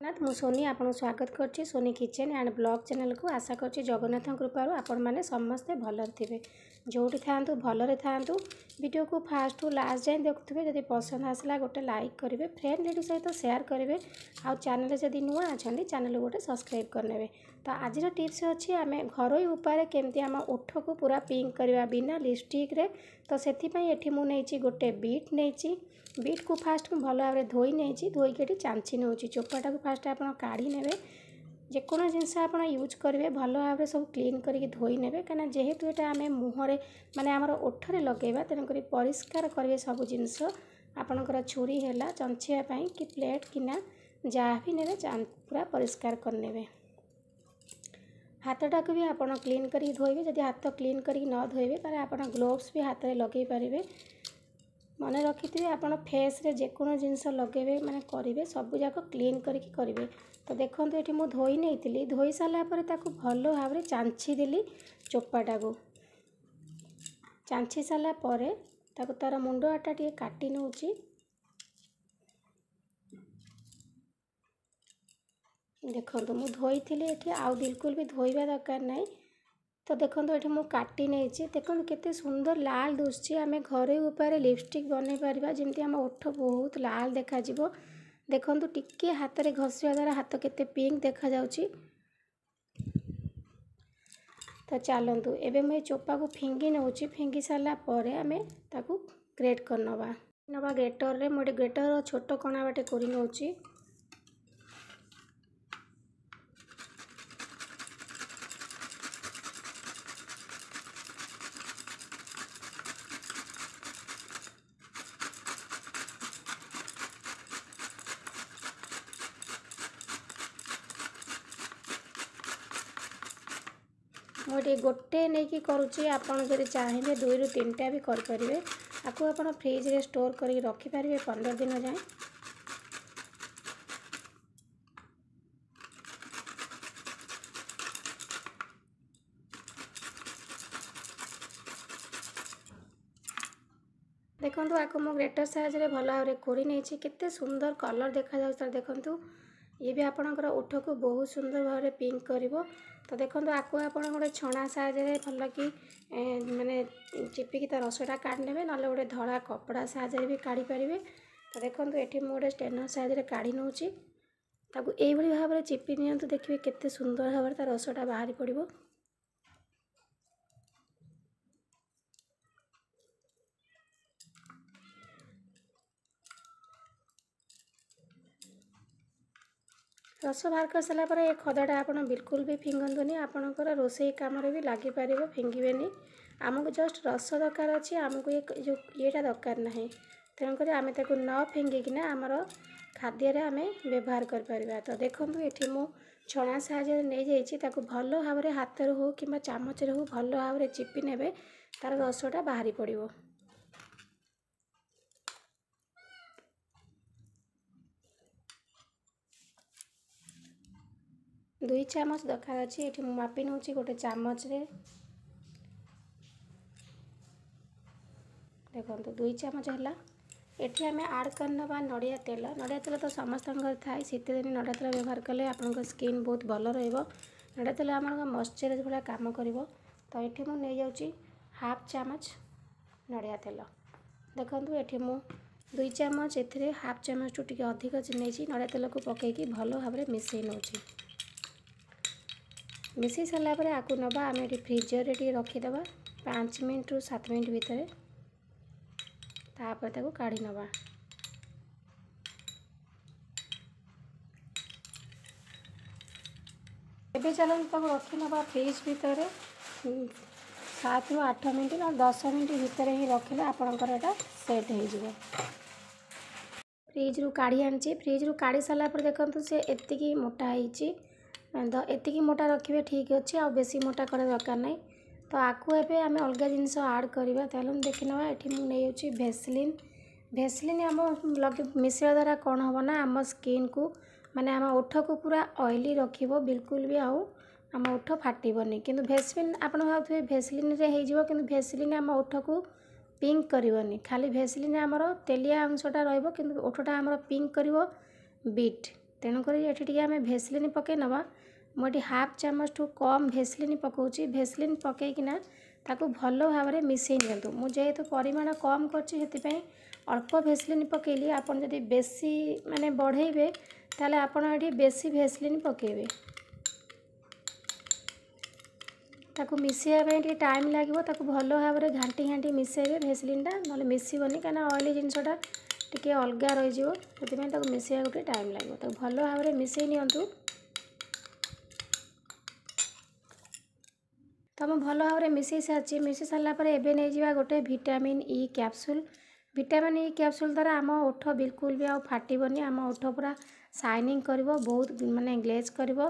জগন্নাথ ମୁଁ ସୋନି ଆପଣଙ୍କୁ ସ୍ୱାଗତ କରୁଛି ସୋନି କିଚେନ୍ ଆଣ୍ଡ ବ୍ଲଗ୍ ଚ୍ୟାନେଲ୍କୁ ଆଶା କରୁଛି ଜଗନ୍ନାଥଙ୍କ କୃପାରୁ ଆପଣମାନେ ସମସ୍ତେ ଭଲରେ ଥିବେ ଯେଉଁଠି ଥାଆନ୍ତୁ ଭଲରେ ଥାଆନ୍ତୁ ଭିଡ଼ିଓକୁ ଫାଷ୍ଟରୁ ଲାଷ୍ଟ ଯାଏଁ ଦେଖୁଥିବେ ଯଦି ପସନ୍ଦ ଆସିଲା ଗୋଟେ ଲାଇକ୍ କରିବେ ଫ୍ରେଣ୍ଡ ଲେଡ଼ି ସହିତ ସେୟାର କରିବେ ଆଉ ଚ୍ୟାନେଲ୍ରେ ଯଦି ନୂଆ ଅଛନ୍ତି ଚ୍ୟାନେଲ୍ ଗୋଟେ ସବସ୍କ୍ରାଇବ୍ କରିନେବେ ତ ଆଜିର ଟିପ୍ସ ଅଛି ଆମେ ଘରୋଇ ଉପାୟରେ କେମିତି ଆମ ଓଠକୁ ପୁରା ପିଙ୍କ କରିବା ବିନା ଲିପଷ୍ଟିକ୍ରେ ତ ସେଥିପାଇଁ ଏଠି ମୁଁ ନେଇଛି ଗୋଟେ ବିଟ୍ ନେଇଛି ବିଟ୍କୁ ଫାଷ୍ଟ ମୁଁ ଭଲ ଭାବରେ ଧୋଇ ନେଇଛି ଧୋଇକି ଏଠି ଚାଞ୍ଚି ନେଉଛି ଚୋପାଟାକୁ ଫାଷ୍ଟ ଆପଣ କାଢ଼ି ନେବେ ଯେକୌଣସି ଜିନିଷ ଆପଣ ୟୁଜ୍ କରିବେ ଭଲ ଭାବରେ ସବୁ କ୍ଲିନ୍ କରିକି ଧୋଇ ନେବେ କାହିଁକିନା ଯେହେତୁ ଏଇଟା ଆମେ ମୁହଁରେ ମାନେ ଆମର ଓଠରେ ଲଗାଇବା ତେଣୁକରି ପରିଷ୍କାର କରିବେ ସବୁ ଜିନିଷ ଆପଣଙ୍କର ଛୁରୀ ହେଲା ଚଞ୍ଚିବା ପାଇଁ କି ପ୍ଲେଟ୍ କିନା ଯାହା ବି ନେବେ ପୁରା ପରିଷ୍କାର କରିନେବେ ହାତଟାକୁ ବି ଆପଣ କ୍ଲିନ୍ କରିକି ଧୋଇବେ ଯଦି ହାତ କ୍ଲିନ୍ କରିକି ନ ଧୋଇବେ ତାହେଲେ ଆପଣ ଗ୍ଲୋଭ୍ସ ବି ହାତରେ ଲଗାଇ ପାରିବେ ମନେ ରଖିଥିବେ ଆପଣ ଫେସ୍ରେ ଯେକୌଣସି ଜିନିଷ ଲଗାଇବେ ମାନେ କରିବେ ସବୁଯାକ କ୍ଲିନ୍ କରିକି କରିବେ ତ ଦେଖନ୍ତୁ ଏଠି ମୁଁ ଧୋଇ ନେଇଥିଲି ଧୋଇ ସାରିଲା ପରେ ତାକୁ ଭଲ ଭାବରେ ଚାଞ୍ଚି ଦେଲି ଚୋପାଟାକୁ ଚାଞ୍ଚି ସାରିଲା ପରେ ତାକୁ ତା'ର ମୁଣ୍ଡ ଆଟା ଟିକେ କାଟି ନେଉଛି ଦେଖନ୍ତୁ ମୁଁ ଧୋଇଥିଲି ଏଠି ଆଉ ବିଲକୁଲ ବି ଧୋଇବା ଦରକାର ନାହିଁ ତ ଦେଖନ୍ତୁ ଏଠି ମୁଁ କାଟି ନେଇଛି ଦେଖନ୍ତୁ କେତେ ସୁନ୍ଦର ଲାଲ ଦୁଶୁଛି ଆମେ ଘରୋଇ ଉପାୟରେ ଲିପଷ୍ଟିକ୍ ବନେଇ ପାରିବା ଯେମିତି ଆମ ଓଠ ବହୁତ ଲାଲ ଦେଖାଯିବ ଦେଖନ୍ତୁ ଟିକିଏ ହାତରେ ଘଷିବା ଦ୍ୱାରା ହାତ କେତେ ପିଙ୍କ ଦେଖାଯାଉଛି ତ ଚାଲନ୍ତୁ ଏବେ ମୁଁ ଏ ଚୋପାକୁ ଫିଙ୍ଗି ନେଉଛି ଫିଙ୍ଗି ସାରିଲା ପରେ ଆମେ ତାକୁ ଗ୍ରେଟ୍ କରିନେବା ନେବା ଗ୍ରେଟରରେ ମୁଁ ଏଠି ଗ୍ରେଟର ଛୋଟ କଣା ବାଟେ କରି ନେଉଛି ମୁଁ ଏଠି ଗୋଟେ ନେଇକି କରୁଛି ଆପଣ ଯଦି ଚାହିଁବେ ଦୁଇରୁ ତିନିଟା ବି କରିପାରିବେ ଆକୁ ଆପଣ ଫ୍ରିଜ୍ରେ ଷ୍ଟୋର୍ କରିକି ରଖିପାରିବେ ପନ୍ଦର ଦିନ ଯାଏଁ ଦେଖନ୍ତୁ ଆକୁ ମୁଁ ଗ୍ରେଟର୍ ସାହାଯ୍ୟରେ ଭଲ ଭାବରେ କୋରି ନେଇଛି କେତେ ସୁନ୍ଦର କଲର୍ ଦେଖାଯାଉଛି ତା'ର ଦେଖନ୍ତୁ ଇଏ ବି ଆପଣଙ୍କର ଓଠକୁ ବହୁତ ସୁନ୍ଦର ଭାବରେ ପିଙ୍କ କରିବ ତ ଦେଖନ୍ତୁ ଆକୁ ଆପଣ ଗୋଟେ ଛଣା ସାହାଯ୍ୟରେ ଭଲକି ମାନେ ଚିପିକି ତା ରସଟା କାଢ଼ିନେବେ ନହେଲେ ଗୋଟେ ଧଳା କପଡ଼ା ସାହାଯ୍ୟରେ ବି କାଢ଼ିପାରିବେ ତ ଦେଖନ୍ତୁ ଏଠି ମୁଁ ଗୋଟେ ଷ୍ଟେନର୍ ସାହାଯ୍ୟରେ କାଢ଼ି ନେଉଛି ତାକୁ ଏଇଭଳି ଭାବରେ ଚିପି ନିଅନ୍ତୁ ଦେଖିବେ କେତେ ସୁନ୍ଦର ଭାବରେ ତା ରସଟା ବାହାରି ପଡ଼ିବ ରସ ବାହାର କରିସାରିଲା ପରେ ଏ ଖଦଟା ଆପଣ ବିଲକୁଲ ବି ଫିଙ୍ଗନ୍ତୁନି ଆପଣଙ୍କର ରୋଷେଇ କାମରେ ବି ଲାଗିପାରିବ ଫିଙ୍ଗିବେନି ଆମକୁ ଜଷ୍ଟ ରସ ଦରକାର ଅଛି ଆମକୁ ଏ ଯେଉଁ ଇଏଟା ଦରକାର ନାହିଁ ତେଣୁକରି ଆମେ ତାକୁ ନ ଫିଙ୍ଗିକିନା ଆମର ଖାଦ୍ୟରେ ଆମେ ବ୍ୟବହାର କରିପାରିବା ତ ଦେଖନ୍ତୁ ଏଠି ମୁଁ ଛଣା ସାହାଯ୍ୟରେ ନେଇଯାଇଛି ତାକୁ ଭଲ ଭାବରେ ହାତରେ ହେଉ କିମ୍ବା ଚାମଚରେ ହେଉ ଭଲ ଭାବରେ ଚିପି ନେବେ ତା'ର ରସଟା ବାହାରି ପଡ଼ିବ ଦୁଇ ଚାମଚ ଦରକାର ଅଛି ଏଠି ମୁଁ ମାପି ନେଉଛି ଗୋଟେ ଚାମଚରେ ଦେଖନ୍ତୁ ଦୁଇ ଚାମଚ ହେଲା ଏଠି ଆମେ ଆଡ଼୍ କରିନେବା ନଡ଼ିଆ ତେଲ ନଡ଼ିଆ ତେଲ ତ ସମସ୍ତଙ୍କର ଥାଏ ଶୀତଦିନେ ନଡ଼ିଆ ତେଲ ବ୍ୟବହାର କଲେ ଆପଣଙ୍କ ସ୍କିନ୍ ବହୁତ ଭଲ ରହିବ ନଡ଼ିଆ ତେଲ ଆମର ମଶ୍ଚରାଇଜ୍ ଭଳିଆ କାମ କରିବ ତ ଏଠି ମୁଁ ନେଇଯାଉଛି ହାଫ୍ ଚାମଚ ନଡ଼ିଆ ତେଲ ଦେଖନ୍ତୁ ଏଠି ମୁଁ ଦୁଇ ଚାମଚ ଏଥିରେ ହାଫ୍ ଚାମଚଠୁ ଟିକେ ଅଧିକ ନେଇଛି ନଡ଼ିଆ ତେଲକୁ ପକାଇକି ଭଲ ଭାବରେ ମିଶାଇ ନେଉଛି ମିଶାଇ ସାରିଲା ପରେ ଆକୁ ନେବା ଆମେ ଏଠି ଫ୍ରିଜରରେ ଟିକେ ରଖିଦେବା ପାଞ୍ଚ ମିନିଟ୍ରୁ ସାତ ମିନିଟ୍ ଭିତରେ ତାପରେ ତାକୁ କାଢ଼ି ନେବା ଏବେ ଚାଲନ୍ତୁ ତାକୁ ରଖିନେବା ଫ୍ରିଜ୍ ଭିତରେ ସାତରୁ ଆଠ ମିନିଟ୍ ନହେଲେ ଦଶ ମିନିଟ୍ ଭିତରେ ହିଁ ରଖିଲେ ଆପଣଙ୍କର ଏଇଟା ସେଟ୍ ହେଇଯିବ ଫ୍ରିଜ୍ରୁ କାଢ଼ି ଆଣିଛି ଫ୍ରିଜ୍ରୁ କାଢ଼ି ସାରିଲା ପରେ ଦେଖନ୍ତୁ ସେ ଏତିକି ମୋଟା ହେଇଛି ତ ଏତିକି ମୋଟା ରଖିବେ ଠିକ୍ ଅଛି ଆଉ ବେଶୀ ମୋଟା କରିବା ଦରକାର ନାହିଁ ତ ଆକୁ ଏବେ ଆମେ ଅଲଗା ଜିନିଷ ଆଡ଼୍ କରିବା ତାହେଲେ ମୁଁ ଦେଖିନେବା ଏଠି ମୁଁ ନେଇଯାଉଛି ଭେସଲିନ୍ ଭେସଲିନ୍ ଆମ ମିଶିବା ଦ୍ୱାରା କ'ଣ ହେବ ନା ଆମ ସ୍କିନ୍କୁ ମାନେ ଆମ ଓଠକୁ ପୁରା ଅଏଲି ରଖିବ ବିଲକୁଲ ବି ଆଉ ଆମ ଓଠ ଫାଟିବନି କିନ୍ତୁ ଭେସଲିନ୍ ଆପଣ ଭାବୁଥିବେ ଭେସଲିନ୍ରେ ହେଇଯିବ କିନ୍ତୁ ଭେସଲିନ୍ ଆମ ଓଠକୁ ପିଙ୍କ କରିବନି ଖାଲି ଭେସଲିନ୍ ଆମର ତେଲିଆ ଅଂଶଟା ରହିବ କିନ୍ତୁ ଓଠଟା ଆମର ପିଙ୍କ କରିବ ବିଟ୍ तेणुक ये आम भेसलीन पकई नवा मुझे हाफ चामच ठूँ कम भेसलीन पकाच भेसलीन पकईकिना भल भाव में मिसई नि जेहेतु परिमाण कम करप भेसलीन पकईली आपड़ी बेसी मानने बढ़े तेल आपड़ी बेसी भेसलीन पकेबे मिसाइवाई टाइम लगे भल भाव घाटी घाँटी मिसेबे भेसलीन टा ना मिसबन कहीं अएली जिनसटा ଟିକେ ଅଲଗା ରହିଯିବ ସେଥିପାଇଁ ତାକୁ ମିଶାଇବାକୁ ଟିକେ ଟାଇମ୍ ଲାଗିବ ତାକୁ ଭଲ ଭାବରେ ମିଶାଇ ନିଅନ୍ତୁ ତ ମୁଁ ଭଲ ଭାବରେ ମିଶାଇ ସାରିଛି ମିଶାଇ ସାରିଲା ପରେ ଏବେ ନେଇଯିବା ଗୋଟେ vitamin E capsule vitamin E capsule ଦ୍ୱାରା ଆମ ଓଠ ବିଲକୁଲ ବି ଆଉ ଫାଟିବନି ଆମ ଓଠ ପୁରା ସାଇନିଂ କରିବ ବହୁତ ମାନେ ଗ୍ଲେଜ୍ କରିବ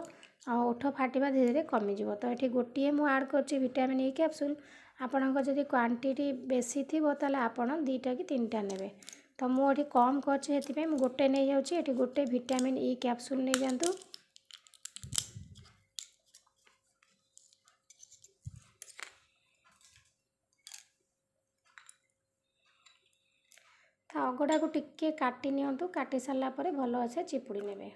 ଆଉ ଓଠ ଫାଟିବା ଧୀରେ ଧୀରେ କମିଯିବ ତ ଏଠି ଗୋଟିଏ ମୁଁ ଆଡ଼୍ କରୁଛି ଭିଟାମିନ୍ ଇ କ୍ୟାପସୁଲ୍ ଆପଣଙ୍କ ଯଦି କ୍ୱାଣ୍ଟିଟି ବେଶୀ ଥିବ ତାହେଲେ ଆପଣ ଦୁଇଟା କି ତିନିଟା ନେବେ तो मुझे कम कर गोटे नहीं गोटे भिटामिन इ कैप्सूल नहीं जातु तो अगड़ा को टिके काटि काटि सारापर भल से चिपुड़ी ने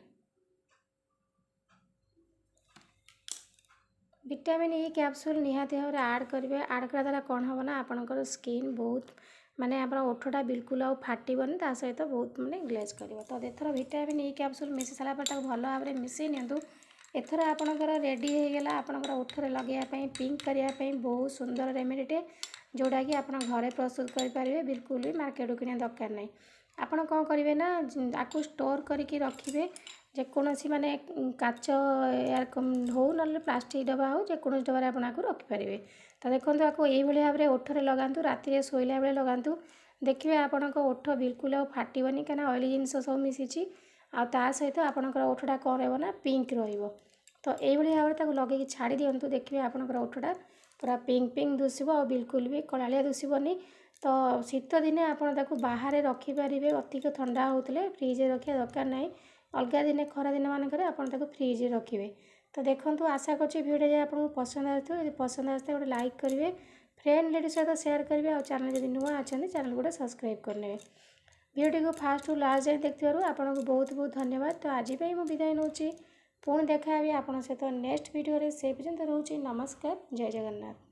भिटामिन इ कैप्सूल निहाती भाव में आड करेंगे आड करा द्वारा कौन हम ना आपण स्किन बहुत ମାନେ ଆପଣ ଓଠଟା ବିଲକୁଲ ଆଉ ଫାଟିବନି ତା ସହିତ ବହୁତ ମାନେ ଗ୍ଲେଜ୍ କରିବ ତ ଏଥର ଭିଟାମିନ୍ ଇ କ୍ୟାପସୁଲ୍ ମିଶି ସାରିଲା ପରେ ତାକୁ ଭଲ ଭାବରେ ମିଶାଇ ନିଅନ୍ତୁ ଏଥର ଆପଣଙ୍କର ରେଡ଼ି ହୋଇଗଲା ଆପଣଙ୍କର ଓଠରେ ଲଗାଇବା ପାଇଁ ପିଙ୍କ କରିବା ପାଇଁ ବହୁତ ସୁନ୍ଦର ରେମେଡ଼ିଟେ ଯେଉଁଟାକି ଆପଣ ଘରେ ପ୍ରସ୍ତୁତ କରିପାରିବେ ବିଲକୁଲ ବି ମାର୍କେଟକୁ କିଣିବା ଦରକାର ନାହିଁ ଆପଣ କ'ଣ କରିବେ ନା ଆକୁ ଷ୍ଟୋର୍ କରିକି ରଖିବେ ଯେକୌଣସି ମାନେ କାଚ ହେଉ ନହେଲେ ପ୍ଲାଷ୍ଟିକ୍ ଡବା ହେଉ ଯେକୌଣସି ଡବାରେ ଆପଣ ଆକୁ ରଖିପାରିବେ ତ ଦେଖନ୍ତୁ ଆକୁ ଏଇଭଳି ଭାବରେ ଓଠରେ ଲଗାନ୍ତୁ ରାତିରେ ଶୋଇଲା ବେଳେ ଲଗାନ୍ତୁ ଦେଖିବେ ଆପଣଙ୍କ ଓଠ ବିଲକୁଲ ଆଉ ଫାଟିବନି କାହିଁକିନା ଅଏଲି ଜିନିଷ ସବୁ ମିଶିଛି ଆଉ ତା ସହିତ ଆପଣଙ୍କର ଓଠଟା କ'ଣ ରହିବ ନା ପିଙ୍କ ରହିବ ତ ଏଇଭଳି ଭାବରେ ତାକୁ ଲଗେଇକି ଛାଡ଼ି ଦିଅନ୍ତୁ ଦେଖିବେ ଆପଣଙ୍କର ଓଠଟା ପୁରା ପିଙ୍କ ପିଙ୍କ ଦୁଶିବ ଆଉ ବିଲକୁଲ ବି କଳାଳିଆ ଦୁଶିବନି ତ ଶୀତ ଦିନେ ଆପଣ ତାକୁ ବାହାରେ ରଖିପାରିବେ ଅଧିକ ଥଣ୍ଡା ହେଉଥିଲେ ଫ୍ରିଜ୍ରେ ରଖିବା ଦରକାର ନାହିଁ ଅଲଗା ଦିନେ ଖରା ଦିନମାନଙ୍କରେ ଆପଣ ତାକୁ ଫ୍ରିଜ୍ରେ ରଖିବେ ତ ଦେଖନ୍ତୁ ଆଶା କରୁଛି ଭିଡ଼ିଓଟି ଆପଣଙ୍କୁ ପସନ୍ଦ ଆସିଥିବ ଯଦି ପସନ୍ଦ ଆସିଥିବ ଗୋଟେ ଲାଇକ୍ କରିବେ ଫ୍ରେଣ୍ଡ ରିଲେଟିଭ୍ ସହିତ ସେୟାର କରିବେ ଆଉ ଚ୍ୟାନେଲ୍ ଯଦି ନୂଆ ଅଛନ୍ତି ଚ୍ୟାନେଲ୍ ଗୋଟେ ସବସ୍କ୍ରାଇବ୍ କରିନେବେ ଭିଡ଼ିଓଟିକୁ ଫାଷ୍ଟରୁ ଲାଷ୍ଟ ଯାଏଁ ଦେଖିଥିବାରୁ ଆପଣଙ୍କୁ ବହୁତ ବହୁତ ଧନ୍ୟବାଦ ତ ଆଜି ପାଇଁ ମୁଁ ବିଦାୟ ନେଉଛି ପୁଣି ଦେଖା ହେବି ଆପଣଙ୍କ ସହିତ ନେକ୍ସଟ ଭିଡ଼ିଓରେ ସେ ପର୍ଯ୍ୟନ୍ତ ରହୁଛି ନମସ୍କାର ଜୟ ଜଗନ୍ନାଥ